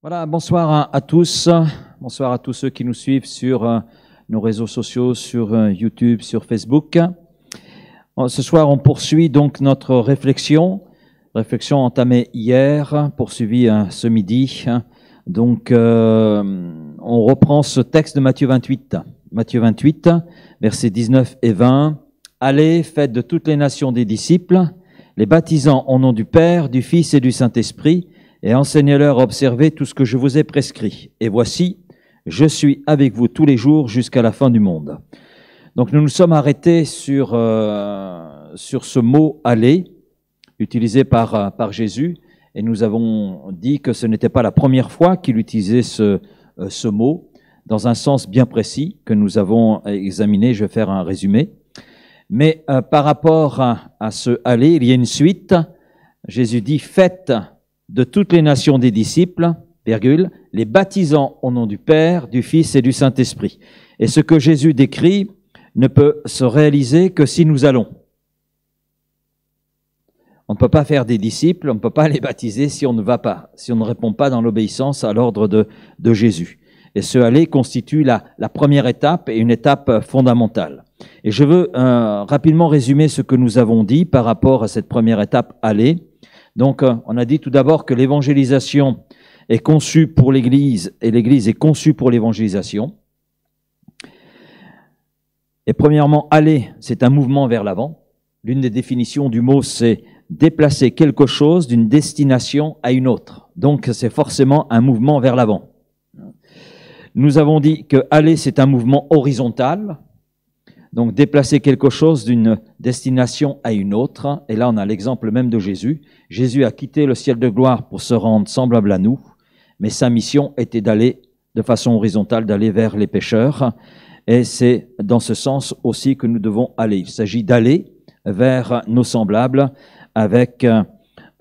Voilà, bonsoir à tous. Bonsoir à tous ceux qui nous suivent sur euh, nos réseaux sociaux, sur euh, YouTube, sur Facebook. Euh, ce soir, on poursuit donc notre réflexion, réflexion entamée hier, poursuivie ce midi. Donc, on reprend ce texte de Matthieu 28. Matthieu 28, versets 19 et 20. Allez, faites de toutes les nations des disciples, les baptisant au nom du Père, du Fils et du Saint-Esprit, et enseignez-leur à observer tout ce que je vous ai prescrit. Et voici, je suis avec vous tous les jours jusqu'à la fin du monde. Donc nous nous sommes arrêtés sur, euh, sur ce mot aller, utilisé par, euh, par Jésus, et nous avons dit que ce n'était pas la première fois qu'il utilisait ce, euh, ce mot, dans un sens bien précis que nous avons examiné, je vais faire un résumé. Mais par rapport à, ce aller, il y a une suite. Jésus dit, faites de toutes les nations des disciples, les baptisant au nom du Père, du Fils et du Saint-Esprit. Et ce que Jésus décrit ne peut se réaliser que si nous allons. On ne peut pas faire des disciples, on ne peut pas les baptiser si on ne va pas, si on ne répond pas dans l'obéissance à l'ordre de, Jésus. Et ce aller constitue la, première étape et une étape fondamentale. Et je veux euh, rapidement résumer ce que nous avons dit par rapport à cette première étape aller. Donc, euh, on a dit tout d'abord que l'évangélisation est conçue pour l'Église et l'Église est conçue pour l'évangélisation. Et premièrement, aller, c'est un mouvement vers l'avant. L'une des définitions du mot, c'est déplacer quelque chose d'une destination à une autre. Donc, c'est forcément un mouvement vers l'avant. Nous avons dit que aller, c'est un mouvement horizontal donc déplacer quelque chose d'une destination à une autre. Et là, on a l'exemple même de Jésus. Jésus a quitté le ciel de gloire pour se rendre semblable à nous, mais sa mission était d'aller de façon horizontale, d'aller vers les pécheurs. Et c'est dans ce sens aussi que nous devons aller. Il s'agit d'aller vers nos semblables avec euh,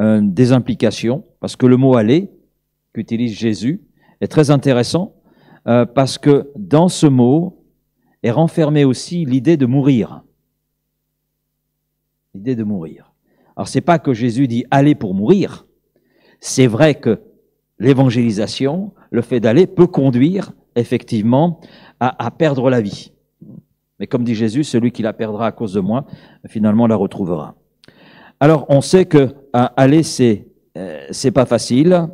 euh, des implications, parce que le mot aller qu'utilise Jésus est très intéressant, euh, parce que dans ce mot, et renfermer aussi l'idée de mourir. L'idée de mourir. Alors c'est pas que Jésus dit allez pour mourir. C'est vrai que l'évangélisation, le fait d'aller, peut conduire effectivement à, perdre la vie. Mais comme dit Jésus, celui qui la perdra à cause de moi, finalement la retrouvera. Alors on sait que ce euh, aller euh, c'est pas facile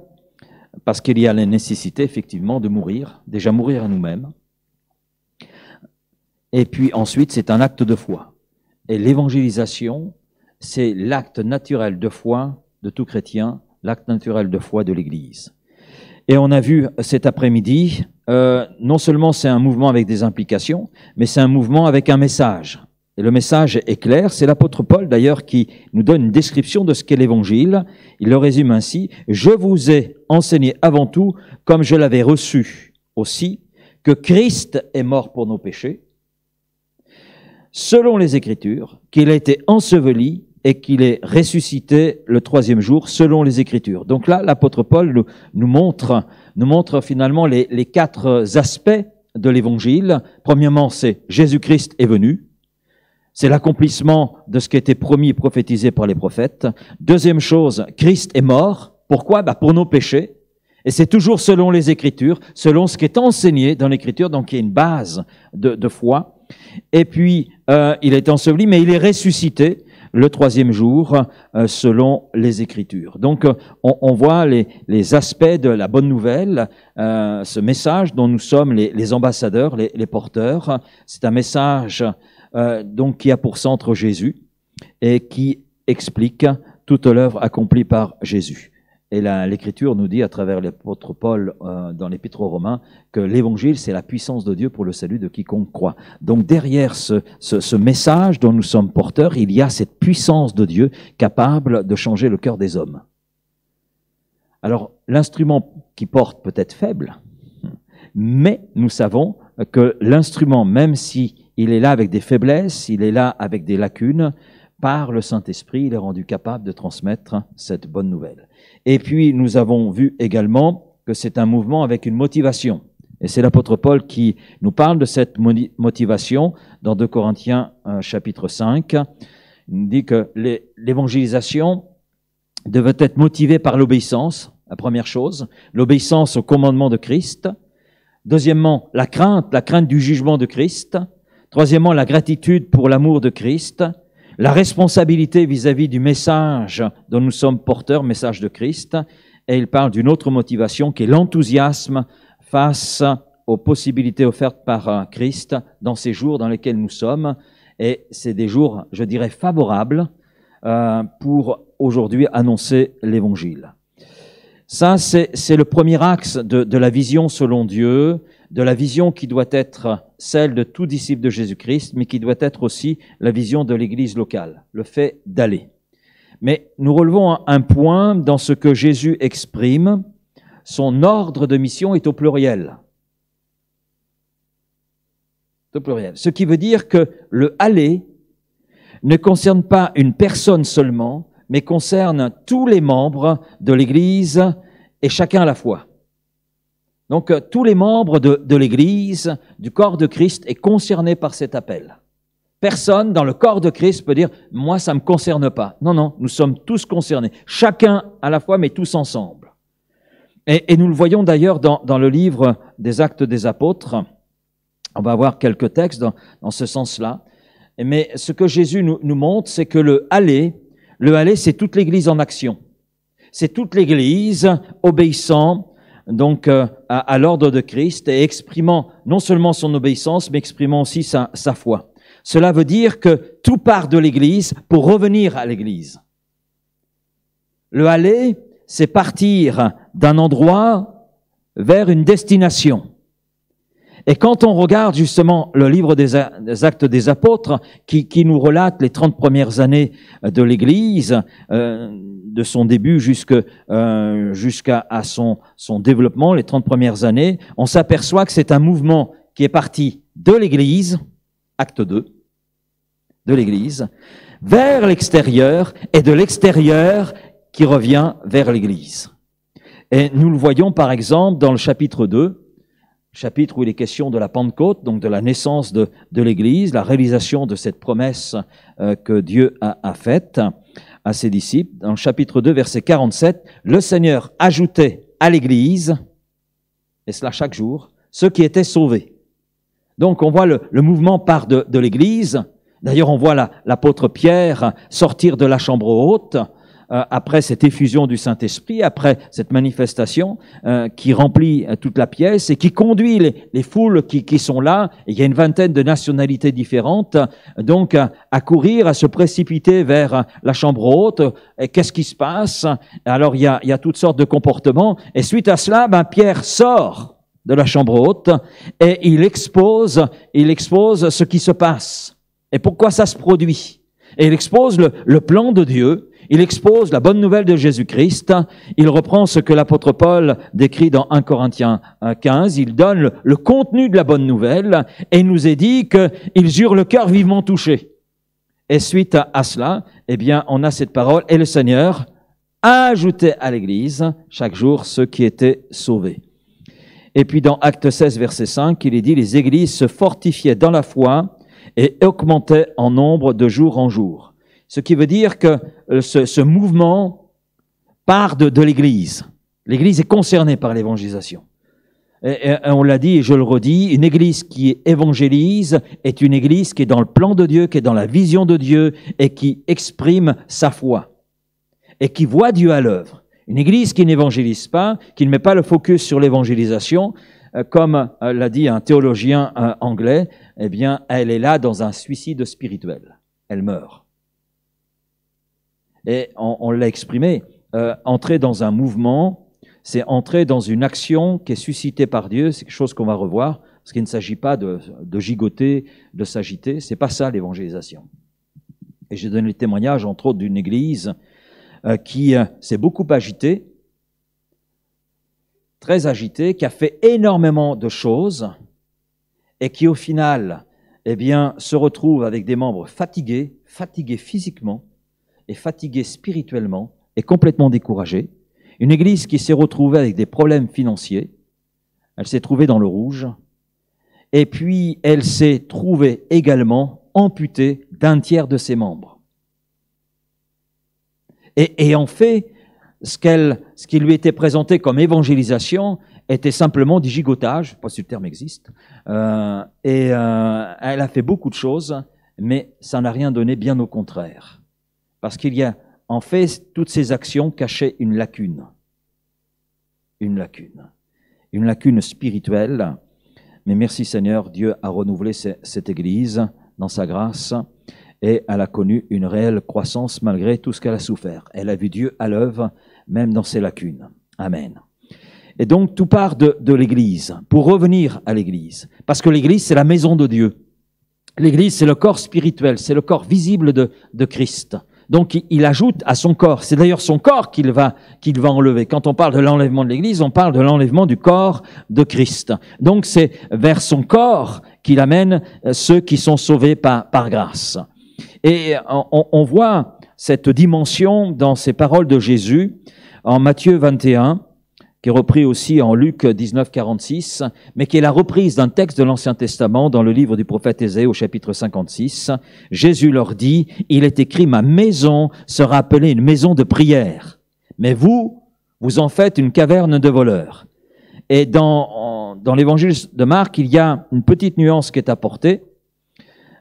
parce qu'il y a la nécessité effectivement de mourir, déjà mourir à nous-mêmes, et puis ensuite, c'est un acte de foi. Et l'évangélisation, c'est l'acte naturel de foi de tout chrétien, l'acte naturel de foi de l'Église. Et on a vu cet après-midi, euh, non seulement c'est un mouvement avec des implications, mais c'est un mouvement avec un message. Et le message est clair, c'est l'apôtre Paul d'ailleurs qui nous donne une description de ce qu'est l'Évangile. Il le résume ainsi, Je vous ai enseigné avant tout comme je l'avais reçu aussi, que Christ est mort pour nos péchés, selon les Écritures, qu'il a été enseveli et qu'il est ressuscité le troisième jour, selon les Écritures. Donc là, l'apôtre Paul nous, montre, nous montre finalement les, quatre aspects de l'Évangile. Premièrement, c'est Jésus-Christ est venu. C'est l'accomplissement de ce qui était promis et prophétisé par les prophètes. Deuxième chose, Christ est mort. Pourquoi bah Pour nos péchés. Et c'est toujours selon les Écritures, selon ce qui est enseigné dans l'Écriture, donc il y a une base de foi. Et puis, euh, il est enseveli, mais il est ressuscité le troisième jour, euh, selon les Écritures. Donc, euh, on, voit les, aspects de la bonne nouvelle, ce message dont nous sommes les, ambassadeurs, les, porteurs. C'est un message donc qui a pour centre Jésus et qui explique toute l'œuvre accomplie par Jésus. Et l'Écriture nous dit à travers l'apôtre Paul euh, dans l'Épître aux Romains que l'Évangile, c'est la puissance de Dieu pour le salut de quiconque croit. Donc derrière ce, message dont nous sommes porteurs, il y a cette puissance de Dieu capable de changer le cœur des hommes. Alors l'instrument qui porte peut être faible, mais nous savons que l'instrument, même si il est là avec des faiblesses, il est là avec des lacunes, par le Saint-Esprit, il est rendu capable de transmettre cette bonne nouvelle. Et puis, nous avons vu également que c'est un mouvement avec une motivation. Et c'est l'apôtre Paul qui nous parle de cette motivation dans 2 Corinthiens euh, chapitre 5. Il nous dit que l'évangélisation devait être motivée par l'obéissance, la première chose, l'obéissance au commandement de Christ. Deuxièmement, la crainte, la crainte du jugement de Christ. Troisièmement, la gratitude pour l'amour de Christ. La responsabilité vis-à-vis du message dont nous sommes porteurs, message de Christ, et il parle d'une autre motivation qui est l'enthousiasme face aux possibilités offertes par euh, Christ dans ces jours dans lesquels nous sommes. Et c'est des jours, je dirais, favorables euh, pour aujourd'hui annoncer l'Évangile. Ça, c'est le premier axe de, de, la vision selon Dieu, de la vision qui doit être celle de tout disciple de Jésus-Christ, mais qui doit être aussi la vision de l'Église locale, le fait d'aller. Mais nous relevons un point dans ce que Jésus exprime, son ordre de mission est au pluriel. Au pluriel. Ce qui veut dire que le aller ne concerne pas une personne seulement, mais concerne tous les membres de l'Église et chacun à la fois. Donc euh, tous les membres de, l'Église, du corps de Christ, est concerné par cet appel. Personne dans le corps de Christ peut dire ⁇ moi, ça ne me concerne pas ⁇ Non, non, nous sommes tous concernés, chacun à la fois, mais tous ensemble. Et, nous le voyons d'ailleurs dans, le livre des Actes des Apôtres. On va voir quelques textes dans, ce sens-là. Mais ce que Jésus nous, nous montre, c'est que le aller, le aller, c'est toute l'Église en action. C'est toute l'Église obéissant donc euh, à, l'ordre de Christ et exprimant non seulement son obéissance, mais exprimant aussi sa foi. Cela veut dire que tout part de l'Église pour revenir à l'Église. Le aller, c'est partir d'un endroit vers une destination. Et quand on regarde justement le livre des, actes des apôtres, qui, nous relate les trente premières années euh, de l'Église, euh, de son début euh, jusqu'à son, son développement, les trente premières années, on s'aperçoit que c'est un mouvement qui est parti de l'Église, acte 2, de l'Église, vers l'extérieur, et de l'extérieur qui revient vers l'Église. Et nous le voyons par exemple dans le chapitre 2, chapitre où il est question de la Pentecôte, donc de la naissance de, de l'Église, la réalisation de cette promesse euh, que Dieu a, faite à ses disciples. Dans le chapitre 2, verset 47, le Seigneur ajoutait à l'Église, et cela chaque jour, ceux qui étaient sauvés. Donc on voit le, mouvement part de, de l'Église. D'ailleurs, on voit l'apôtre Pierre sortir de la chambre haute euh, après cette effusion du Saint-Esprit, après cette manifestation euh, qui remplit euh, toute la pièce et qui conduit les, les foules qui, qui, sont là, il y a une vingtaine de nationalités différentes, donc à courir, à se précipiter vers la chambre haute, et qu'est-ce qui se passe Alors il y, a, il y, a, toutes sortes de comportements, et suite à cela, ben, Pierre sort de la chambre haute et il expose, il expose ce qui se passe et pourquoi ça se produit. Et il expose le, le plan de Dieu il expose la bonne nouvelle de Jésus-Christ. Il reprend ce que l'apôtre Paul décrit dans 1 Corinthiens 15. Euh, il donne le, contenu de la bonne nouvelle et il nous est dit qu'ils eurent le cœur vivement touché. Et suite à cela, eh bien, on a cette parole et le Seigneur ajouté à l'Église chaque jour ceux qui étaient sauvés. Et puis dans Acte 16, verset 5, il est dit, les églises se fortifiaient dans la foi et augmentaient en nombre de jour en jour. Ce qui veut dire que euh, ce, mouvement part de, l'Église. L'Église est concernée par l'évangélisation. Et, on l'a dit et je le redis, une Église qui évangélise est une Église qui est dans le plan de Dieu, qui est dans la vision de Dieu et qui exprime sa foi et qui voit Dieu à l'œuvre. Une Église qui n'évangélise pas, qui ne met pas le focus sur l'évangélisation, euh, comme euh, l'a dit un théologien anglais, eh bien, elle est là dans un suicide spirituel. Elle meurt. Et on, l'a exprimé, euh, entrer dans un mouvement, c'est entrer dans une action qui est suscitée par Dieu, c'est quelque chose qu'on va revoir, parce qu'il ne s'agit pas de, gigoter, de s'agiter, c'est pas ça l'évangélisation. Et j'ai donné le témoignage, entre autres, d'une église euh, qui euh, s'est beaucoup agitée, très agitée, qui a fait énormément de choses, et qui au final, eh bien, se retrouve avec des membres fatigués, fatigués physiquement, est fatiguée spirituellement, et complètement découragée. Une église qui s'est retrouvée avec des problèmes financiers. Elle s'est trouvée dans le rouge. Et puis, elle s'est trouvée également amputée d'un tiers de ses membres. Et, en fait, ce, ce qui lui était présenté comme évangélisation était simplement du gigotage, je ne sais pas si le terme existe. Euh, et euh, elle a fait beaucoup de choses, mais ça n'a rien donné, bien au contraire. Parce qu'il y a, en fait, toutes ces actions cachaient une lacune. Une lacune. Une lacune spirituelle. Mais merci Seigneur, Dieu a renouvelé cette Église dans sa grâce et elle a connu une réelle croissance malgré tout ce qu'elle a souffert. Elle a vu Dieu à l'œuvre, même dans ses lacunes. Amen. Et donc tout part de, l'Église, pour revenir à l'Église, parce que l'Église, c'est la maison de Dieu. L'Église, c'est le corps spirituel, c'est le corps visible de Christ. Donc il ajoute à son corps. C'est d'ailleurs son corps qu'il va, qu'il va enlever. Quand on parle de l'enlèvement de l'Église, on parle de l'enlèvement du corps de Christ. Donc c'est vers son corps qu'il amène euh, ceux qui sont sauvés par, par grâce. Et euh, on, on voit cette dimension dans ces paroles de Jésus en Matthieu 21, qui est repris aussi en Luc 19, 46, mais qui est la reprise d'un texte de l'Ancien Testament dans le livre du prophète Ésaïe au chapitre 56. Jésus leur dit, il est écrit, ma maison sera appelée une maison de prière, mais vous, vous en faites une caverne de voleurs. Et dans, dans l'évangile de Marc, il y a une petite nuance qui est apportée.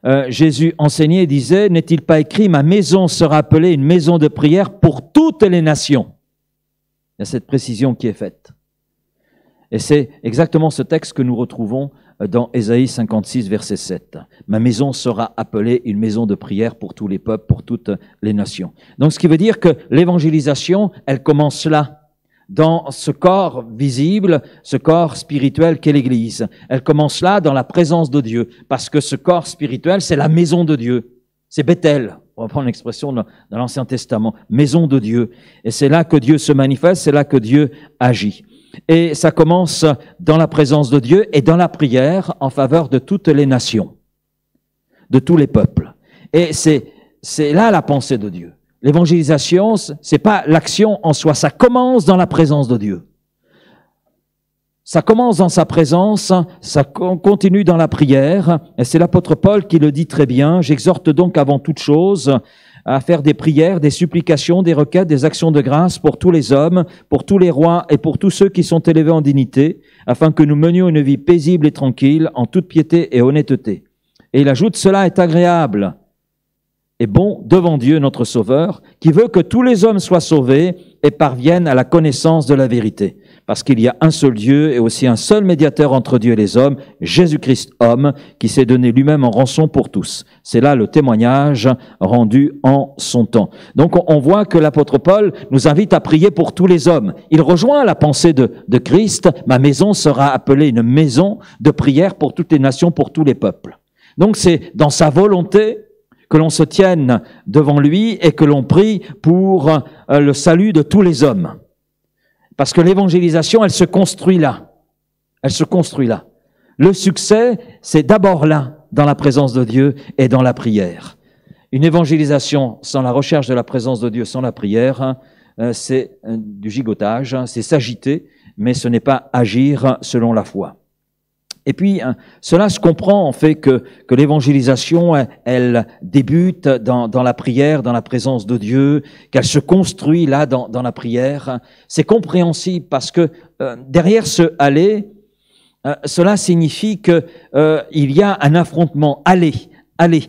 Euh, Jésus enseignait et disait, n'est-il pas écrit, ma maison sera appelée une maison de prière pour toutes les nations cette précision qui est faite. Et c'est exactement ce texte que nous retrouvons euh, dans Ésaïe 56, verset 7. Ma maison sera appelée une maison de prière pour tous les peuples, pour toutes les nations. Donc ce qui veut dire que l'évangélisation, elle commence là, dans ce corps visible, ce corps spirituel qu'est l'Église. Elle commence là dans la présence de Dieu, parce que ce corps spirituel, c'est la maison de Dieu, c'est Bethel on va prendre l'expression dans l'Ancien Testament, maison de Dieu. Et c'est là que Dieu se manifeste, c'est là que Dieu agit. Et ça commence dans la présence de Dieu et dans la prière en faveur de toutes les nations, de tous les peuples. Et c'est, c'est là la pensée de Dieu. L'évangélisation, c'est pas l'action en soi, ça commence dans la présence de Dieu. Ça commence dans sa présence, ça continue dans la prière, et c'est l'apôtre Paul qui le dit très bien. J'exhorte donc avant toute chose à faire des prières, des supplications, des requêtes, des actions de grâce pour tous les hommes, pour tous les rois et pour tous ceux qui sont élevés en dignité, afin que nous menions une vie paisible et tranquille, en toute piété et honnêteté. Et il ajoute, cela est agréable et bon devant Dieu notre Sauveur, qui veut que tous les hommes soient sauvés et parviennent à la connaissance de la vérité parce qu'il y a un seul Dieu et aussi un seul médiateur entre Dieu et les hommes, Jésus-Christ homme, qui s'est donné lui-même en rançon pour tous. C'est là le témoignage rendu en son temps. Donc on voit que l'apôtre Paul nous invite à prier pour tous les hommes. Il rejoint la pensée de, de Christ, ma maison sera appelée une maison de prière pour toutes les nations, pour tous les peuples. Donc c'est dans sa volonté que l'on se tienne devant lui et que l'on prie pour euh, le salut de tous les hommes. Parce que l'évangélisation, elle se construit là. Elle se construit là. Le succès, c'est d'abord là, dans la présence de Dieu et dans la prière. Une évangélisation sans la recherche de la présence de Dieu, sans la prière, hein, euh, c'est euh, du gigotage, hein, c'est s'agiter, mais ce n'est pas agir hein, selon la foi. Et puis, hein, cela se comprend en fait que, que l'évangélisation, elle, débute dans, la prière, dans la présence de Dieu, qu'elle se construit là dans, la prière. C'est compréhensible parce que euh, derrière ce aller, euh cela signifie que euh, il y a un affrontement. Allez, allez,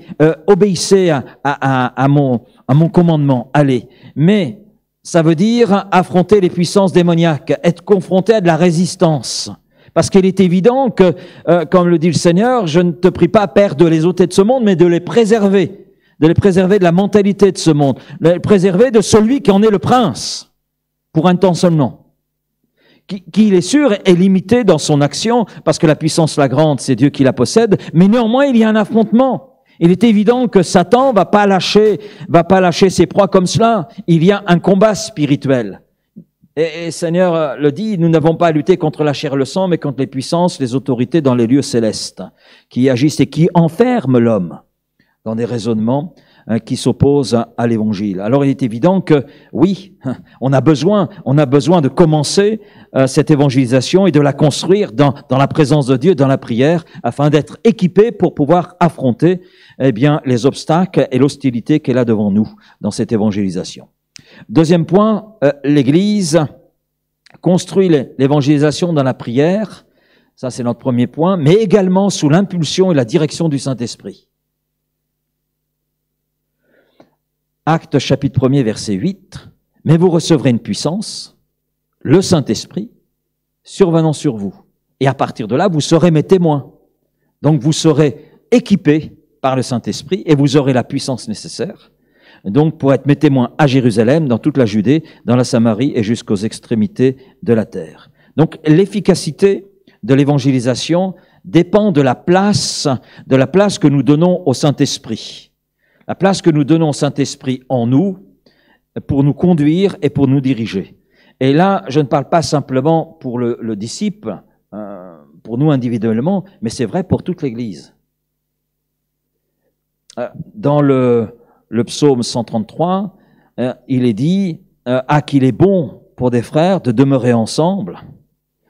obéissez à, à, mon, à mon commandement, allez. Mais ça veut dire affronter les puissances démoniaques, être confronté à de la résistance. Parce qu'il est évident que, euh, comme le dit le Seigneur, je ne te prie pas, Père, de les ôter de ce monde, mais de les préserver, de les préserver de la mentalité de ce monde, de les préserver de celui qui en est le prince, pour un temps seulement. Qui, il est sûr, est limité dans son action, parce que la puissance la grande, c'est Dieu qui la possède, mais néanmoins, il y a un affrontement. Il est évident que Satan va pas lâcher, va pas lâcher ses proies comme cela. Il y a un combat spirituel. Et, Seigneur euh, le dit, nous n'avons pas à lutter contre la chair et le sang, mais contre les puissances, les autorités dans les lieux célestes, qui agissent et qui enferment l'homme dans des raisonnements hein, qui s'opposent à l'évangile. Alors il est évident que oui, on a besoin, on a besoin de commencer euh, cette évangélisation et de la construire dans, la présence de Dieu, dans la prière, afin d'être équipé pour pouvoir affronter eh bien les obstacles et l'hostilité qu'elle a devant nous dans cette évangélisation. Deuxième point, euh, l'Église construit l'évangélisation dans la prière, ça c'est notre premier point, mais également sous l'impulsion et la direction du Saint-Esprit. Acte chapitre 1er verset 8, mais vous recevrez une puissance, le Saint-Esprit, survenant sur vous. Et à partir de là, vous serez mes témoins. Donc vous serez équipés par le Saint-Esprit et vous aurez la puissance nécessaire donc pour être mes témoins à Jérusalem, dans toute la Judée, dans la Samarie et jusqu'aux extrémités de la terre. Donc l'efficacité de l'évangélisation dépend de la place, de la place que nous donnons au Saint-Esprit. La place que nous donnons au Saint-Esprit en nous pour nous conduire et pour nous diriger. Et là, je ne parle pas simplement pour le, disciple, euh, pour nous individuellement, mais c'est vrai pour toute l'Église. Euh, dans le, le psaume 133, euh, il est dit euh, à qu'il est bon pour des frères de demeurer ensemble.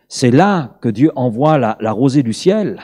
C'est là que Dieu envoie la, rosée du ciel.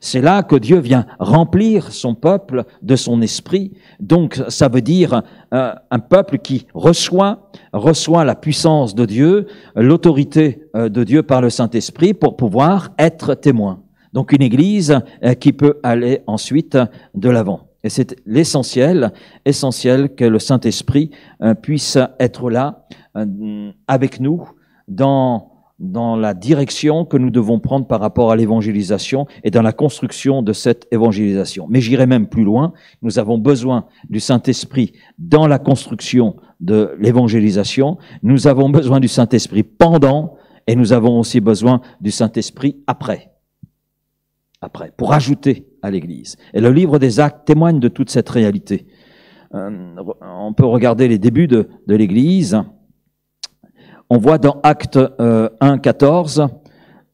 C'est là que Dieu vient remplir son peuple de son esprit. Donc ça veut dire euh, un peuple qui reçoit, reçoit la puissance de Dieu, l'autorité de Dieu par le Saint-Esprit pour pouvoir être témoin. Donc une église qui peut aller ensuite de l'avant. Et c'est l'essentiel, essentiel que le Saint-Esprit euh, puisse être là euh, avec nous dans, dans la direction que nous devons prendre par rapport à l'évangélisation et dans la construction de cette évangélisation. Mais j'irai même plus loin, nous avons besoin du Saint-Esprit dans la construction de l'évangélisation, nous avons besoin du Saint-Esprit pendant et nous avons aussi besoin du Saint-Esprit après après, pour ajouter à l'Église. Et le livre des actes témoigne de toute cette réalité. Euh, on peut regarder les débuts de, l'Église. On voit dans Actes 1, euh, 14,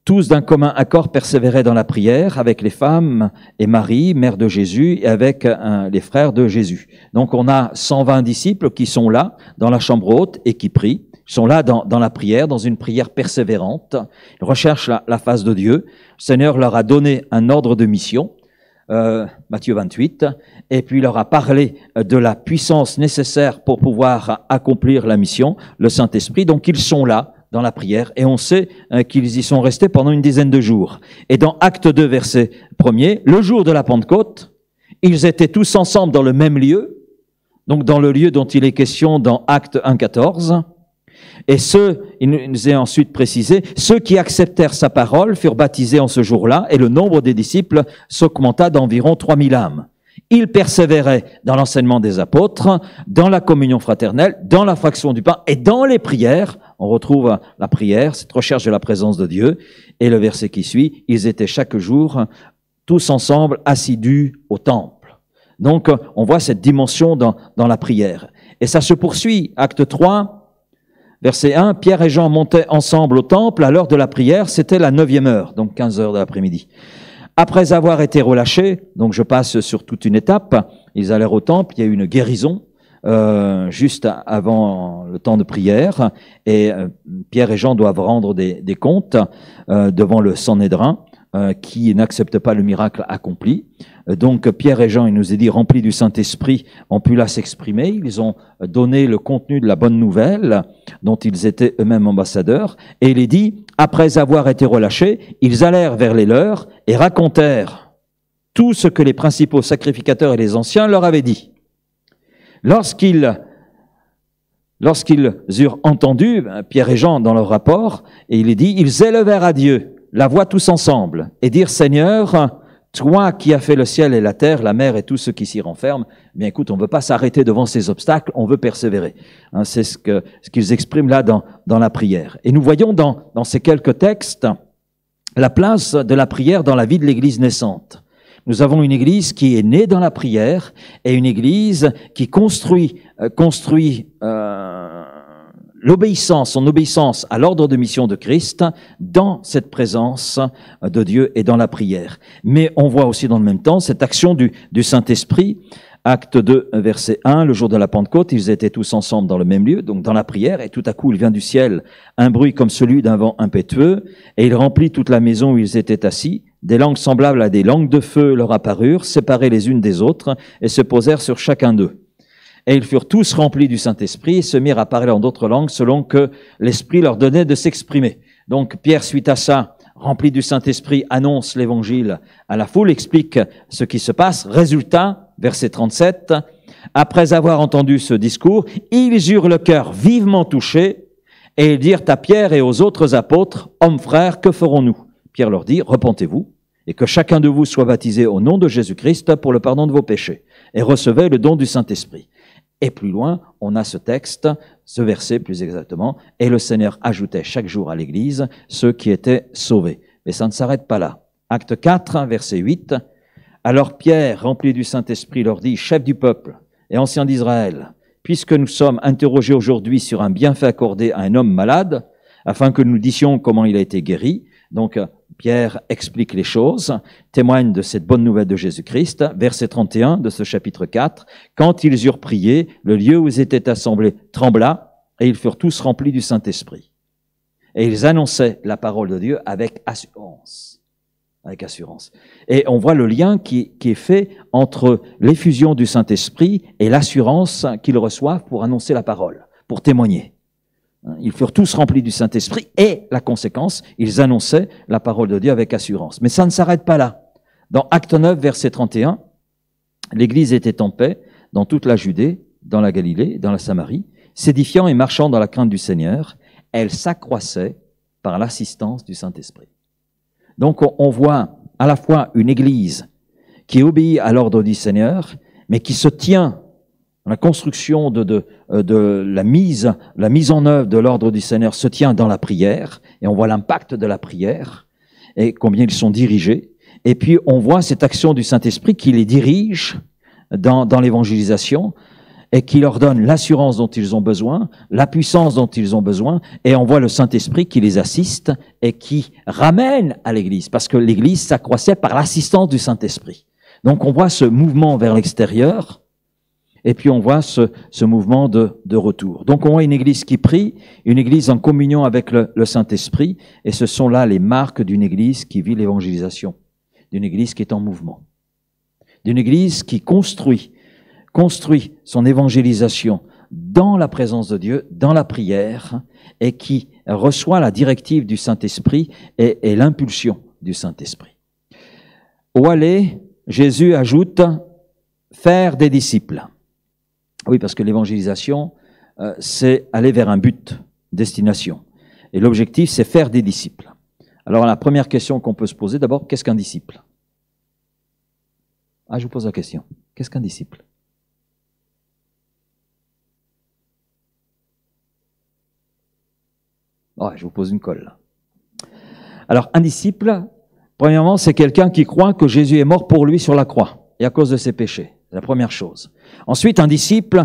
tous d'un commun accord persévéraient dans la prière avec les femmes et Marie, mère de Jésus, et avec les frères de Jésus. Donc on a 120 disciples qui sont là, dans la chambre haute, et qui prient. Ils sont là dans, dans, la prière, dans une prière persévérante. Ils recherchent la, face de Dieu. Le Seigneur leur a donné un ordre de mission, euh, Matthieu 28, et puis leur a parlé de la puissance nécessaire pour pouvoir accomplir la mission, le Saint-Esprit. Donc ils sont là dans la prière et on sait euh, qu'ils y sont restés pendant une dizaine de jours. Et dans Acte 2, verset 1er, le jour de la Pentecôte, ils étaient tous ensemble dans le même lieu, donc dans le lieu dont il est question dans Acte 14. Et ceux, il nous est ensuite précisé, ceux qui acceptèrent sa parole furent baptisés en ce jour-là, et le nombre des disciples s'augmenta d'environ 3000 âmes. Ils persévéraient dans l'enseignement des apôtres, dans la communion fraternelle, dans la fraction du pain et dans les prières. On retrouve la prière, cette recherche de la présence de Dieu. Et le verset qui suit, ils étaient chaque jour tous ensemble assidus au temple. Donc on voit cette dimension dans, dans la prière. Et ça se poursuit, acte 3, Verset 1, Pierre et Jean montaient ensemble au temple à l'heure de la prière, c'était la neuvième heure, donc 15 heures de l'après-midi. Après avoir été relâchés, donc je passe sur toute une étape, ils allèrent au temple, il y a eu une guérison, euh, juste avant le temps de prière, et euh, Pierre et Jean doivent rendre des, comptes euh, devant le Sanhédrin. Euh, qui n'acceptent pas le miracle accompli. Euh, donc Pierre et Jean, il nous est dit, remplis du Saint-Esprit, ont pu là s'exprimer. Ils ont donné le contenu de la bonne nouvelle dont ils étaient eux-mêmes ambassadeurs. Et il est dit, après avoir été relâchés, ils allèrent vers les leurs et racontèrent tout ce que les principaux sacrificateurs et les anciens leur avaient dit. Lorsqu'ils lorsqu'ils eurent entendu hein, Pierre et Jean dans leur rapport, et il est dit, ils élevèrent à Dieu la voix tous ensemble et dire Seigneur, toi qui as fait le ciel et la terre, la mer et tout ce qui s'y renferme, bien écoute, on ne veut pas s'arrêter devant ces obstacles, on veut persévérer. Hein, c'est ce qu'ils expriment là dans, la prière. Et nous voyons dans, ces quelques textes la place de la prière dans la vie de l'Église naissante. Nous avons une Église qui est née dans la prière et une Église qui construit, euh, construit euh, l'obéissance, son obéissance à l'ordre de mission de Christ dans cette présence de Dieu et dans la prière. Mais on voit aussi dans le même temps cette action du, Saint-Esprit. Acte 2, verset 1, le jour de la Pentecôte, ils étaient tous ensemble dans le même lieu, donc dans la prière, et tout à coup il vient du ciel un bruit comme celui d'un vent impétueux, et il remplit toute la maison où ils étaient assis. Des langues semblables à des langues de feu leur apparurent, séparées les unes des autres, et se posèrent sur chacun d'eux. Et ils furent tous remplis du Saint-Esprit et se mirent à parler en d'autres langues selon que l'Esprit leur donnait de s'exprimer. Donc Pierre, suite à ça, rempli du Saint-Esprit, annonce l'évangile à la foule, explique ce qui se passe. Résultat, verset 37, après avoir entendu ce discours, ils eurent le cœur vivement touché et ils dirent à Pierre et aux autres apôtres, Hommes frères, que ferons-nous Pierre leur dit, Repentez-vous et que chacun de vous soit baptisé au nom de Jésus-Christ pour le pardon de vos péchés et recevez le don du Saint-Esprit. Et plus loin, on a ce texte, ce verset plus exactement, et le Seigneur ajoutait chaque jour à l'Église ceux qui étaient sauvés. Mais ça ne s'arrête pas là. Acte 4, verset 8. Alors Pierre, rempli du Saint-Esprit, leur dit, chef du peuple et ancien d'Israël, puisque nous sommes interrogés aujourd'hui sur un bienfait accordé à un homme malade, afin que nous disions comment il a été guéri, donc Pierre explique les choses, témoigne de cette bonne nouvelle de Jésus-Christ, verset 31 de ce chapitre 4. Quand ils eurent prié, le lieu où ils étaient assemblés trembla, et ils furent tous remplis du Saint-Esprit. Et ils annonçaient la parole de Dieu avec assurance. Avec assurance. Et on voit le lien qui, qui est fait entre l'effusion du Saint-Esprit et l'assurance qu'ils reçoivent pour annoncer la parole, pour témoigner. Hein, ils furent tous remplis du Saint-Esprit et la conséquence, ils annonçaient la parole de Dieu avec assurance. Mais ça ne s'arrête pas là. Dans Acte 9, verset 31, l'Église était en paix dans toute la Judée, dans la Galilée, dans la Samarie, s'édifiant et marchant dans la crainte du Seigneur. Elle s'accroissait par l'assistance du Saint-Esprit. Donc on voit à la fois une Église qui obéit à l'ordre du Seigneur, mais qui se tient la construction de, de, euh, de la, mise, la mise en œuvre de l'ordre du Seigneur se tient dans la prière, et on voit l'impact de la prière, et combien ils sont dirigés. Et puis on voit cette action du Saint-Esprit qui les dirige dans, dans l'évangélisation, et qui leur donne l'assurance dont ils ont besoin, la puissance dont ils ont besoin, et on voit le Saint-Esprit qui les assiste et qui ramène à l'Église, parce que l'Église s'accroissait par l'assistance du Saint-Esprit. Donc on voit ce mouvement vers l'extérieur et puis on voit ce, mouvement de, retour. Donc on voit une Église qui prie, une Église en communion avec le, Saint-Esprit, et ce sont là les marques d'une Église qui vit l'évangélisation, d'une Église qui est en mouvement, d'une Église qui construit, construit son évangélisation dans la présence de Dieu, dans la prière, et qui reçoit la directive du Saint-Esprit et, et l'impulsion du Saint-Esprit. Où aller, Jésus ajoute faire des disciples. Oui, parce que l'évangélisation, euh, c'est aller vers un but, destination. Et l'objectif, c'est faire des disciples. Alors la première question qu'on peut se poser, d'abord, qu'est-ce qu'un disciple Ah, je vous pose la question. Qu'est-ce qu'un disciple ah, je vous pose une colle. Alors, un disciple, premièrement, c'est quelqu'un qui croit que Jésus est mort pour lui sur la croix et à cause de ses péchés la première chose. Ensuite, un disciple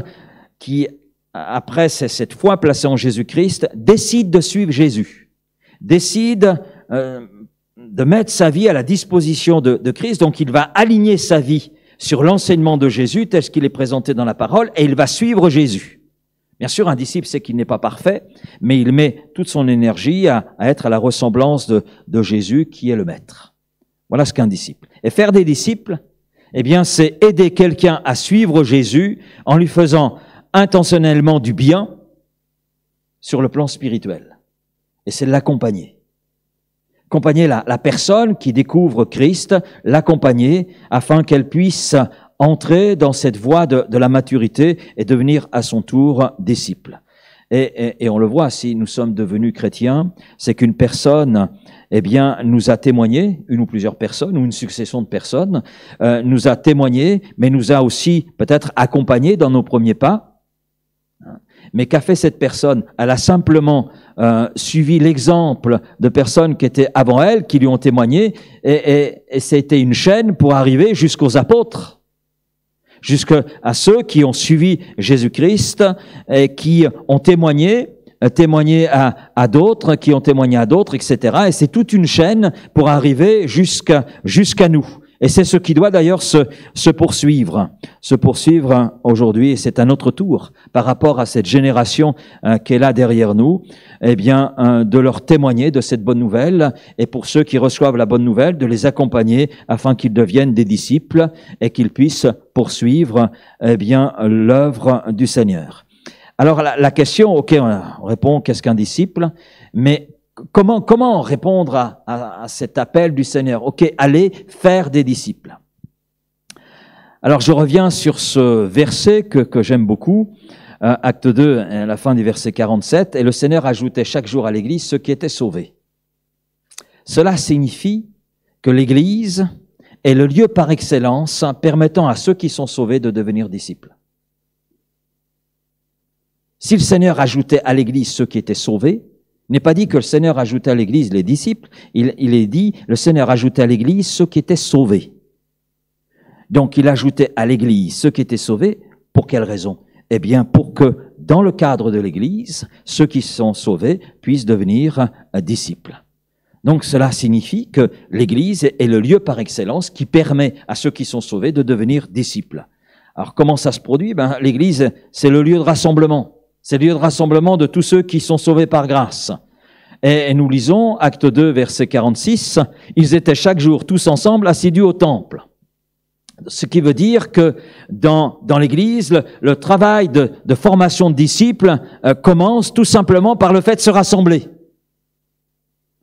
qui, après cette foi placée en Jésus-Christ, décide de suivre Jésus, décide euh, de mettre sa vie à la disposition de, Christ, donc il va aligner sa vie sur l'enseignement de Jésus tel qu'il est présenté dans la parole, et il va suivre Jésus. Bien sûr, un disciple c'est qu'il n'est pas parfait, mais il met toute son énergie à, être à la ressemblance de, de Jésus qui est le Maître. Voilà ce qu'un disciple. Et faire des disciples, eh bien, c'est aider quelqu'un à suivre Jésus en lui faisant intentionnellement du bien sur le plan spirituel. Et c'est l'accompagner. Accompagner, la, personne qui découvre Christ, l'accompagner afin qu'elle puisse entrer dans cette voie de, la maturité et devenir à son tour disciple. et on le voit, si nous sommes devenus chrétiens, c'est qu'une personne eh bien, nous a témoigné, une ou plusieurs personnes, ou une succession de personnes, euh, nous a témoigné, mais nous a aussi peut-être accompagné dans nos premiers pas. Mais qu'a fait cette personne Elle a simplement euh, suivi l'exemple de personnes qui étaient avant elle, qui lui ont témoigné, et, et c'était une chaîne pour arriver jusqu'aux apôtres jusqu'à ceux qui ont suivi Jésus-Christ et qui ont témoigné euh, témoigner à, à d'autres, qui ont témoigné à d'autres, etc. Et c'est toute une chaîne pour arriver jusqu'à nous. Et c'est ce qui doit d'ailleurs se, poursuivre, se poursuivre aujourd'hui. Et c'est un autre tour par rapport à cette génération qui est là derrière nous, eh bien, euh, de leur témoigner de cette bonne nouvelle. Et pour ceux qui reçoivent la bonne nouvelle, de les accompagner afin qu'ils deviennent des disciples et qu'ils puissent poursuivre, eh bien, l'œuvre du Seigneur. Alors la, question, ok, on répond qu'est-ce qu'un disciple, mais comment, comment répondre à, à, cet appel du Seigneur Ok, allez faire des disciples. Alors je reviens sur ce verset que, que j'aime beaucoup, euh, acte 2, à hein, la fin du verset 47, et le Seigneur ajoutait chaque jour à l'Église ceux qui étaient sauvés. Cela signifie que l'Église est le lieu par excellence hein, permettant à ceux qui sont sauvés de devenir disciples. Si le Seigneur ajoutait à l'Église ceux qui étaient sauvés, il n'est pas dit que le Seigneur ajoutait à l'Église les disciples, il, est dit le Seigneur ajoutait à l'Église ceux qui étaient sauvés. Donc il ajoutait à l'Église ceux qui étaient sauvés, pour quelle raison Eh bien pour que dans le cadre de l'Église, ceux qui sont sauvés puissent devenir euh, disciples. Donc cela signifie que l'Église est le lieu par excellence qui permet à ceux qui sont sauvés de devenir disciples. Alors comment ça se produit ben, L'Église, c'est le lieu de rassemblement. C'est le lieu de rassemblement de tous ceux qui sont sauvés par grâce. Et, nous lisons, acte 2, verset 46, ils étaient chaque jour tous ensemble assidus au temple. Ce qui veut dire que dans, dans l'Église, le, travail de, de, formation de disciples euh, commence tout simplement par le fait de se rassembler.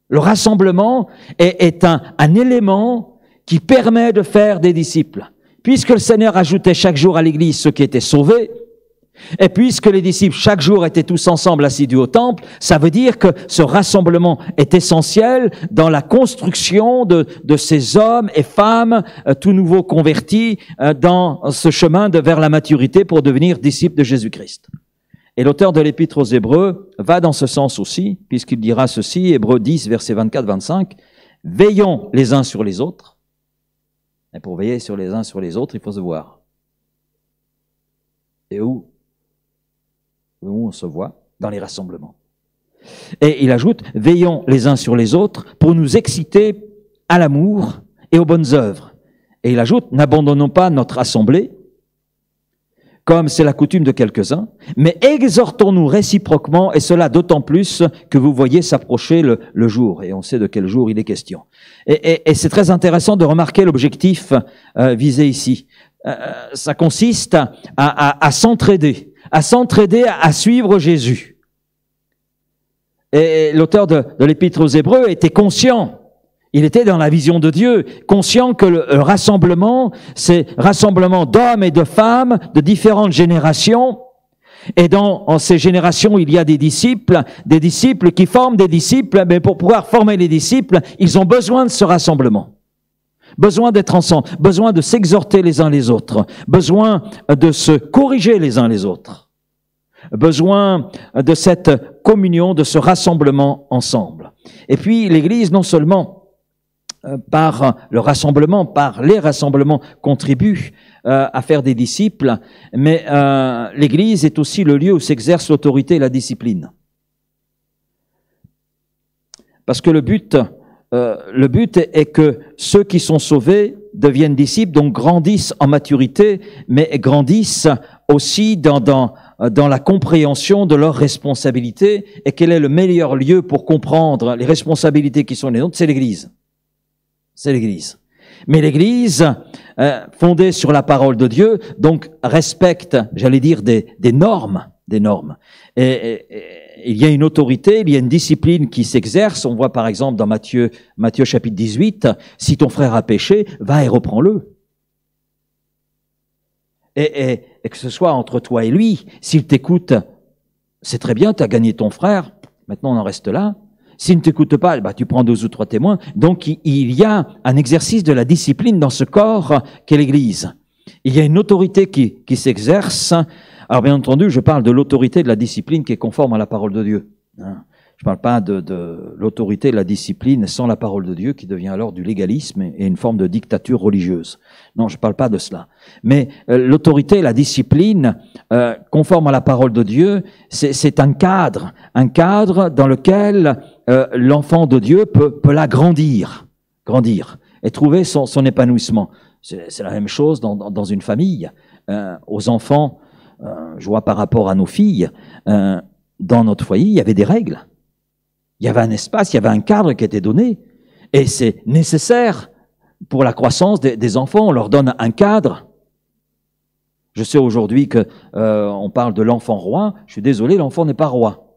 Le rassemblement est, est un, un élément qui permet de faire des disciples. Puisque le Seigneur ajoutait chaque jour à l'Église ceux qui étaient sauvés, et puisque les disciples chaque jour étaient tous ensemble assidus au temple, ça veut dire que ce rassemblement est essentiel dans la construction de, ces hommes et femmes euh, tout nouveau convertis euh, dans ce chemin de, vers la maturité pour devenir disciples de Jésus-Christ. Et l'auteur de l'épître aux Hébreux va dans ce sens aussi, puisqu'il dira ceci, Hébreux 10, verset 24-25, Veillons les uns sur les autres. Et pour veiller sur les uns sur les autres, il faut se voir. Et où où on se voit dans les rassemblements. Et il ajoute, veillons les uns sur les autres pour nous exciter à l'amour et aux bonnes œuvres. Et il ajoute, n'abandonnons pas notre assemblée, comme c'est la coutume de quelques-uns, mais exhortons-nous réciproquement, et cela d'autant plus que vous voyez s'approcher le, jour, et on sait de quel jour il est question. Et, c'est très intéressant de remarquer l'objectif euh, visé ici. Euh, ça consiste à s'entraider, à s'entraider, à suivre Jésus. Et l'auteur de, l'épître aux Hébreux était conscient, il était dans la vision de Dieu, conscient que le, rassemblement, c'est rassemblement d'hommes et de femmes de différentes générations, et dans ces générations, il y a des disciples, des disciples qui forment des disciples, mais pour pouvoir former les disciples, ils ont besoin de ce rassemblement besoin d'être ensemble, besoin de s'exhorter les uns les autres, besoin de se corriger les uns les autres, besoin de cette communion, de ce rassemblement ensemble. Et puis l'Église, non seulement euh, par le rassemblement, par les rassemblements, contribue euh, à faire des disciples, mais euh, l'Église est aussi le lieu où s'exerce l'autorité et la discipline. Parce que le but euh, le but est que ceux qui sont sauvés deviennent disciples, donc grandissent en maturité, mais grandissent aussi dans, dans, dans la compréhension de leurs responsabilités. Et quel est le meilleur lieu pour comprendre les responsabilités qui sont les nôtres C'est l'Église. C'est l'Église. Mais l'Église, euh, fondée sur la parole de Dieu, donc respecte, j'allais dire, des, des normes, des normes il y a une autorité, il y a une discipline qui s'exerce. On voit par exemple dans Matthieu, Matthieu chapitre 18, si ton frère a péché, va et reprends-le. Et, et, que ce soit entre toi et lui, s'il t'écoute, c'est très bien, tu as gagné ton frère, maintenant on en reste là. S'il ne t'écoute pas, bah, tu prends deux ou trois témoins. Donc il y a un exercice de la discipline dans ce corps qu'est l'Église. Il y a une autorité qui, qui s'exerce alors bien entendu, je parle de l'autorité de la discipline qui est conforme à la parole de Dieu. Hein. Je ne parle pas de, de l'autorité de la discipline sans la parole de Dieu qui devient alors du légalisme et, une forme de dictature religieuse. Non, je ne parle pas de cela. Mais euh, l'autorité, la discipline euh, conforme à la parole de Dieu, c'est un cadre, un cadre dans lequel euh, l'enfant de Dieu peut, peut l'agrandir, grandir et trouver son, son épanouissement. C'est la même chose dans, dans, dans une famille. Hein. aux enfants, euh, je vois par rapport à nos filles, euh, dans notre foyer, il y avait des règles. Il y avait un espace, il y avait un cadre qui était donné. Et c'est nécessaire pour la croissance des, enfants. On leur donne un cadre. Je sais aujourd'hui qu'on euh, parle de l'enfant roi. Je suis désolé, l'enfant n'est pas roi.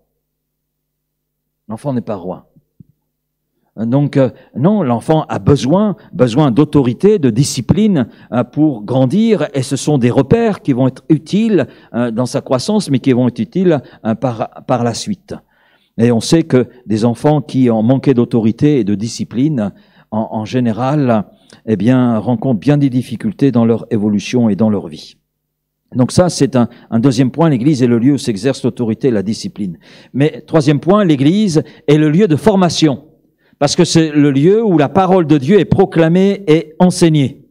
L'enfant n'est pas roi. Donc euh, non, l'enfant a besoin, besoin d'autorité, de discipline euh, pour grandir, et ce sont des repères qui vont être utiles euh, dans sa croissance, mais qui vont être utiles par, la suite. Et on sait que des enfants qui ont manqué d'autorité et de discipline, en, général, eh bien, rencontrent bien des difficultés dans leur évolution et dans leur vie. Donc ça, c'est un, deuxième point, l'Église est le lieu où s'exerce l'autorité et la discipline. Mais troisième point, l'Église est le lieu de formation parce que c'est le lieu où la parole de Dieu est proclamée et enseignée.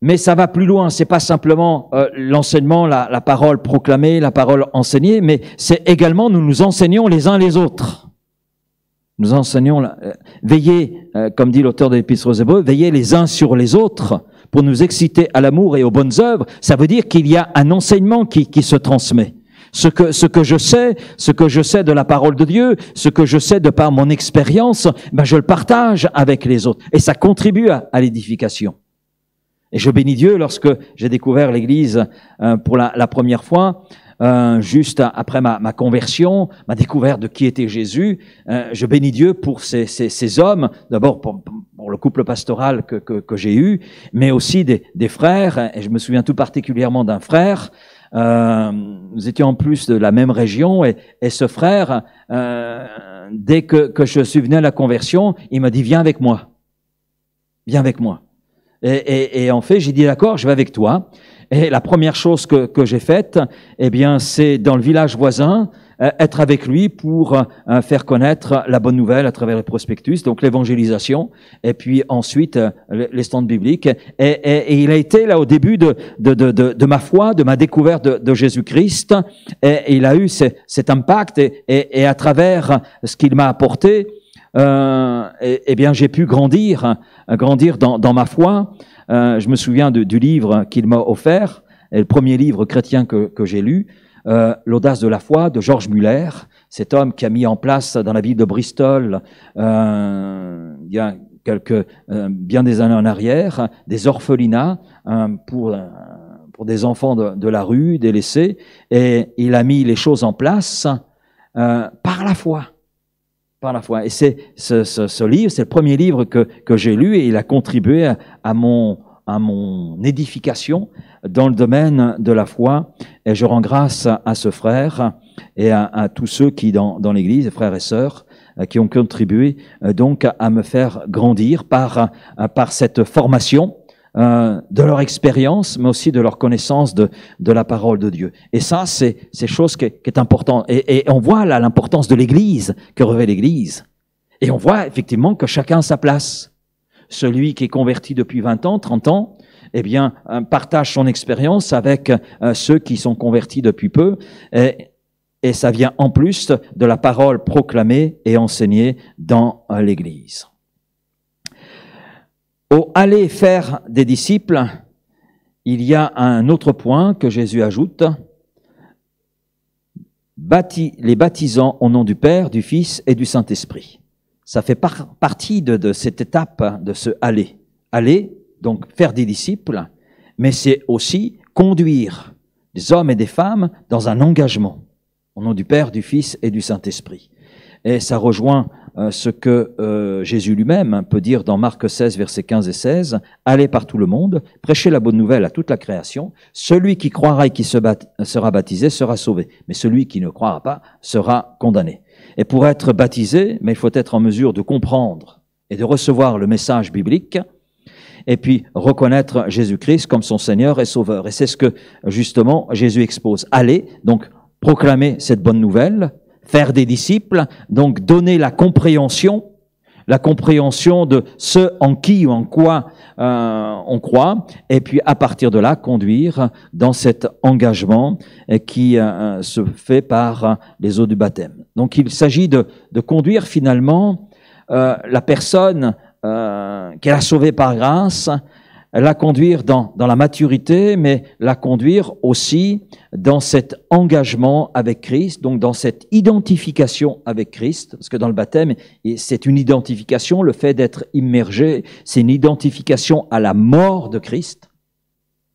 Mais ça va plus loin, c'est pas simplement euh, l'enseignement, la, parole proclamée, la parole enseignée, mais c'est également nous nous enseignons les uns les autres. Nous enseignons, euh, veillez, euh, comme dit l'auteur de l'Épître aux Hébreux, veillez les uns sur les autres pour nous exciter à l'amour et aux bonnes œuvres. Ça veut dire qu'il y a un enseignement qui se transmet. Ce que, ce que je sais, ce que je sais de la parole de Dieu, ce que je sais de par mon expérience, ben je le partage avec les autres. Et ça contribue à, l'édification. Et je bénis Dieu lorsque j'ai découvert l'Église euh, pour la, la, première fois, euh, juste après ma, ma, conversion, ma découverte de qui était Jésus. Euh, je bénis Dieu pour ces, ces, ces hommes, d'abord pour, pour, le couple pastoral que, que, que j'ai eu, mais aussi des, des, frères. Et je me souviens tout particulièrement d'un frère euh, nous étions en plus de la même région et, ce frère, euh, dès que, que, je suis venu à la conversion, il m'a dit viens avec moi, viens avec moi. Et, et en fait, j'ai dit d'accord, je vais avec toi. Et la première chose que, que j'ai faite, eh bien, c'est dans le village voisin, euh, être avec lui pour euh, euh, faire connaître la bonne nouvelle à travers les prospectus, donc l'évangélisation, et puis ensuite les stands bibliques. Et, il a été là au début de, de, de, ma foi, de ma découverte de, Jésus-Christ, et, il a eu cet impact, et, à travers ce qu'il m'a apporté, eh bien j'ai pu grandir, grandir dans, dans ma foi. je me souviens du livre qu'il m'a offert, le premier livre chrétien que, que j'ai lu, euh, L'audace de la foi de Georges Muller, cet homme qui a mis en place dans la ville de Bristol, euh, il y a quelques, euh, bien des années en arrière, des orphelinats pour, pour des enfants de, la rue, délaissés, et il a mis les choses en place par la foi par la foi. Et c'est ce, livre, c'est le premier livre que, j'ai lu et il a contribué à mon à mon édification dans le domaine de la foi. Et je rends grâce à ce frère et à, tous ceux qui, dans, l'Église, frères et sœurs, euh, qui ont contribué euh, donc à me faire grandir par, euh, par cette formation de leur expérience, mais aussi de leur connaissance de, la parole de Dieu. Et ça, c'est chose qui est, importante. Et, et, on voit là l'importance de l'Église, que revêt l'Église. Et on voit effectivement que chacun a sa place celui qui est converti depuis 20 ans, 30 ans, eh bien, euh, partage son expérience avec euh, ceux qui sont convertis depuis peu. Et, ça vient en plus de la parole proclamée et enseignée dans euh, l'Église. Au aller faire des disciples, il y a un autre point que Jésus ajoute. les baptisant au nom du Père, du Fils et du Saint-Esprit ça fait partie de, cette étape, de ce aller. Aller, donc faire des disciples, mais c'est aussi conduire des hommes et des femmes dans un engagement au nom du Père, du Fils et du Saint-Esprit. Et ça rejoint euh, ce que euh, Jésus lui-même peut dire dans Marc 16, versets 15 et 16, Allez par tout le monde, prêchez la bonne nouvelle à toute la création, celui qui croira et qui se bat, sera baptisé sera sauvé, mais celui qui ne croira pas sera condamné. Et pour être baptisé, mais il faut être en mesure de comprendre et de recevoir le message biblique, et puis reconnaître Jésus-Christ comme son Seigneur et Sauveur. Et c'est ce que justement Jésus expose. Allez, donc proclamer cette bonne nouvelle, faire des disciples, donc donner la compréhension la compréhension de ce en qui ou en quoi euh, on croit, et puis à partir de là, conduire dans cet engagement euh, qui euh, se fait par les eaux du baptême. Donc il s'agit de, conduire finalement la personne qu'elle a sauvée par grâce la conduire dans, dans, la maturité, mais la conduire aussi dans cet engagement avec Christ, donc dans cette identification avec Christ, parce que dans le baptême, c'est une identification, le fait d'être immergé, c'est une identification à la mort de Christ.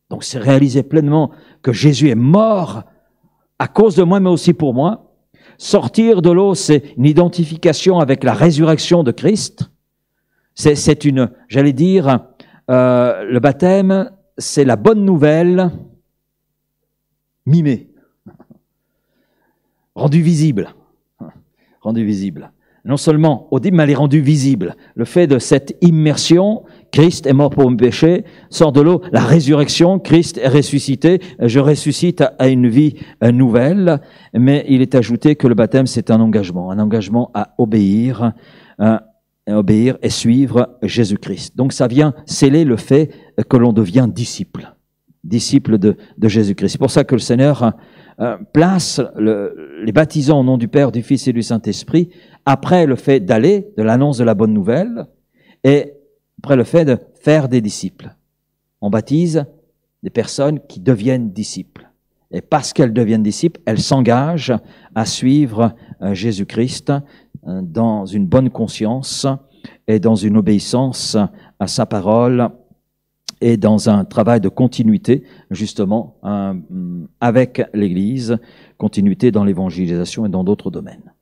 Donc c'est réaliser pleinement que Jésus est mort à cause de moi, mais aussi pour moi. Sortir de l'eau, c'est une identification avec la résurrection de Christ. C'est une, j'allais dire, euh, le baptême, c'est la bonne nouvelle mimée, rendue visible, rendue visible. Non seulement audible, mais elle est rendue visible. Le fait de cette immersion, Christ est mort pour mes péchés, sort de l'eau, la résurrection, Christ est ressuscité, je ressuscite à une vie euh, nouvelle, mais il est ajouté que le baptême, c'est un engagement, un engagement à obéir, obéir et suivre Jésus-Christ. Donc ça vient sceller le fait que l'on devient disciple, disciple de, Jésus-Christ. C'est pour ça que le Seigneur hein, euh, place le, les baptisants au nom du Père, du Fils et du Saint-Esprit après le fait d'aller, de l'annonce de la bonne nouvelle, et après le fait de faire des disciples. On baptise des personnes qui deviennent disciples. Et parce qu'elles deviennent disciples, elles s'engagent à suivre euh, Jésus-Christ dans une bonne conscience et dans une obéissance à sa parole et dans un travail de continuité justement hein, avec l'Église, continuité dans l'évangélisation et dans d'autres domaines.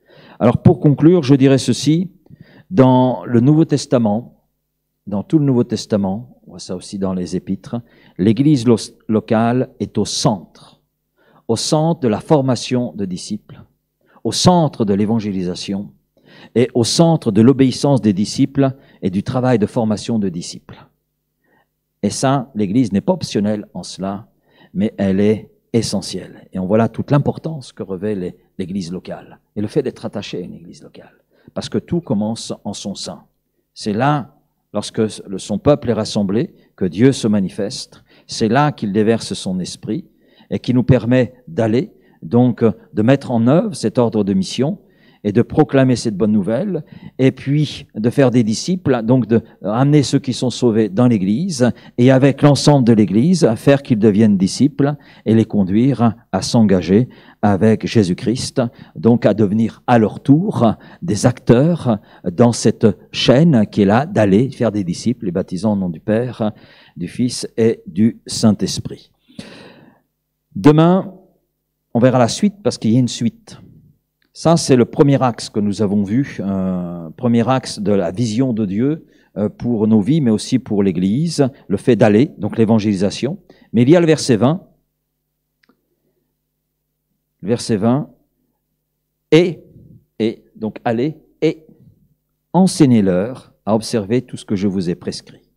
Alors pour conclure, je dirais ceci, dans le Nouveau Testament, dans tout le Nouveau Testament, on voit ça aussi dans les épîtres, l'Église locale est au centre, au centre de la formation de disciples, au centre de l'évangélisation, et au centre de l'obéissance des disciples et du travail de formation de disciples. Et ça, l'Église n'est pas optionnelle en cela, mais elle est essentielle. Et on voit là toute l'importance que revêt l'Église locale et le fait d'être attaché à une Église locale. Parce que tout commence en son sein. C'est là, lorsque son peuple est rassemblé, que Dieu se manifeste. C'est là qu'il déverse son esprit et qui nous permet d'aller, donc de mettre en œuvre cet ordre de mission et de proclamer cette bonne nouvelle, et puis de faire des disciples, donc de ramener ceux qui sont sauvés dans l'Église, et avec l'ensemble de l'Église, à faire qu'ils deviennent disciples et les conduire à s'engager avec Jésus-Christ, donc à devenir à leur tour des acteurs dans cette chaîne qui est là d'aller faire des disciples, les baptisant au nom du Père, du Fils et du Saint-Esprit. Demain, on verra la suite parce qu'il y a une suite. Ça, c'est le premier axe que nous avons vu, un premier axe de la vision de Dieu euh, pour nos vies, mais aussi pour l'Église, le fait d'aller, donc l'évangélisation. Mais il y a le verset 20, le verset 20, et, et, donc allez, et enseignez-leur à observer tout ce que je vous ai prescrit.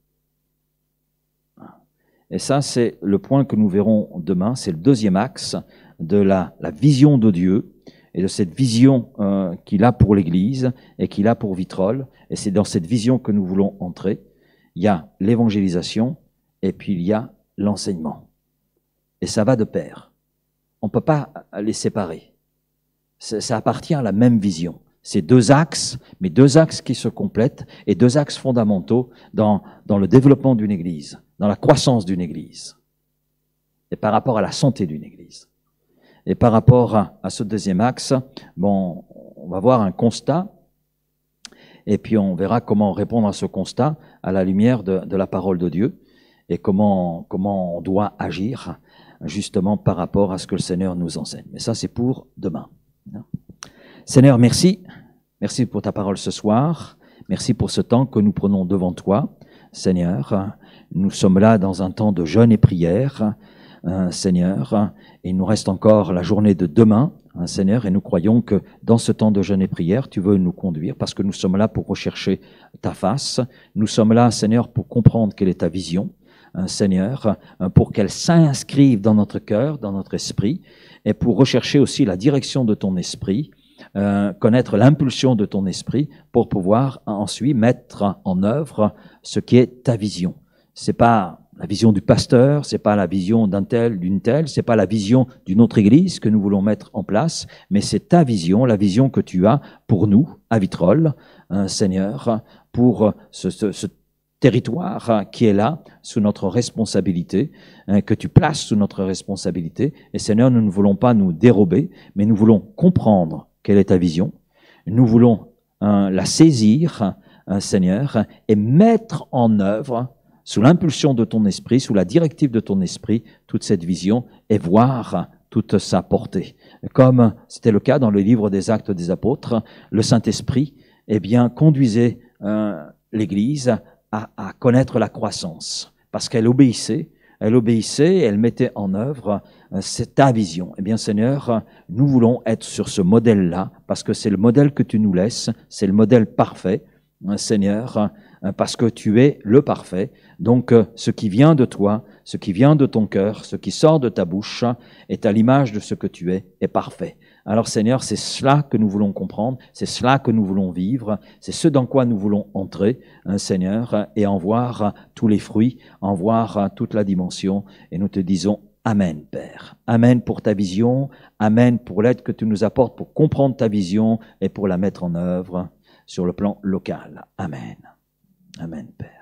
Et ça, c'est le point que nous verrons demain, c'est le deuxième axe de la, la vision de Dieu, et de cette vision euh, qu'il a pour l'Église et qu'il a pour Vitrolles. Et c'est dans cette vision que nous voulons entrer. Il y a l'évangélisation et puis il y a l'enseignement. Et ça va de pair. On ne peut pas les séparer. Ça, ça appartient à la même vision. C'est deux axes, mais deux axes qui se complètent et deux axes fondamentaux dans, dans le développement d'une Église, dans la croissance d'une Église et par rapport à la santé d'une Église. Et par rapport à ce deuxième axe, bon, on va voir un constat, et puis on verra comment répondre à ce constat à la lumière de, la parole de Dieu, et comment, comment on doit agir justement par rapport à ce que le Seigneur nous enseigne. Mais ça, c'est pour demain. Seigneur, merci. Merci pour ta parole ce soir. Merci pour ce temps que nous prenons devant toi. Seigneur, nous sommes là dans un temps de jeûne et prière. Seigneur. il nous reste encore la journée de demain, Seigneur, et nous croyons que dans ce temps de jeûne et prière, tu veux nous conduire parce que nous sommes là pour rechercher ta face. Nous sommes là, Seigneur, pour comprendre quelle est ta vision. Seigneur, pour qu'elle s'inscrive dans notre cœur, dans notre esprit, et pour rechercher aussi la direction de ton esprit, euh, connaître l'impulsion de ton esprit pour pouvoir ensuite mettre en œuvre ce qui est ta vision. C'est pas la vision du pasteur, c'est pas la vision d'un tel, d'une telle, c'est pas la vision d'une autre église que nous voulons mettre en place, mais c'est ta vision, la vision que tu as pour nous, à Vitrolles, hein, Seigneur, pour ce, territoire qui est là, sous notre responsabilité, hein, que tu places sous notre responsabilité. Et Seigneur, nous ne voulons pas nous dérober, mais nous voulons comprendre quelle est ta vision. Nous voulons hein, la saisir, Seigneur, et mettre en œuvre sous l'impulsion de ton esprit, sous la directive de ton esprit, toute cette vision et voir toute sa portée. Comme c'était le cas dans le livre des Actes des Apôtres, le Saint-Esprit, eh bien, conduisait euh, l'Église à, connaître la croissance, parce qu'elle obéissait, elle obéissait, elle mettait en œuvre euh, cette ta vision. Eh bien, Seigneur, nous voulons être sur ce modèle-là, parce que c'est le modèle que tu nous laisses, c'est le modèle parfait, Seigneur. Euh, parce que tu es le parfait. Donc euh, ce qui vient de toi, ce qui vient de ton cœur, ce qui sort de ta bouche, euh, est à l'image de ce que tu es, est parfait. Alors Seigneur, c'est cela que nous voulons comprendre, c'est cela que nous voulons vivre, c'est ce dans quoi nous voulons entrer, hein, Seigneur, et en voir tous les fruits, en voir toute la dimension. Et nous te disons Amen, Père. Amen pour ta vision, Amen pour l'aide que tu nous apportes pour comprendre ta vision et pour la mettre en œuvre sur le plan local. Amen. Amen, Père.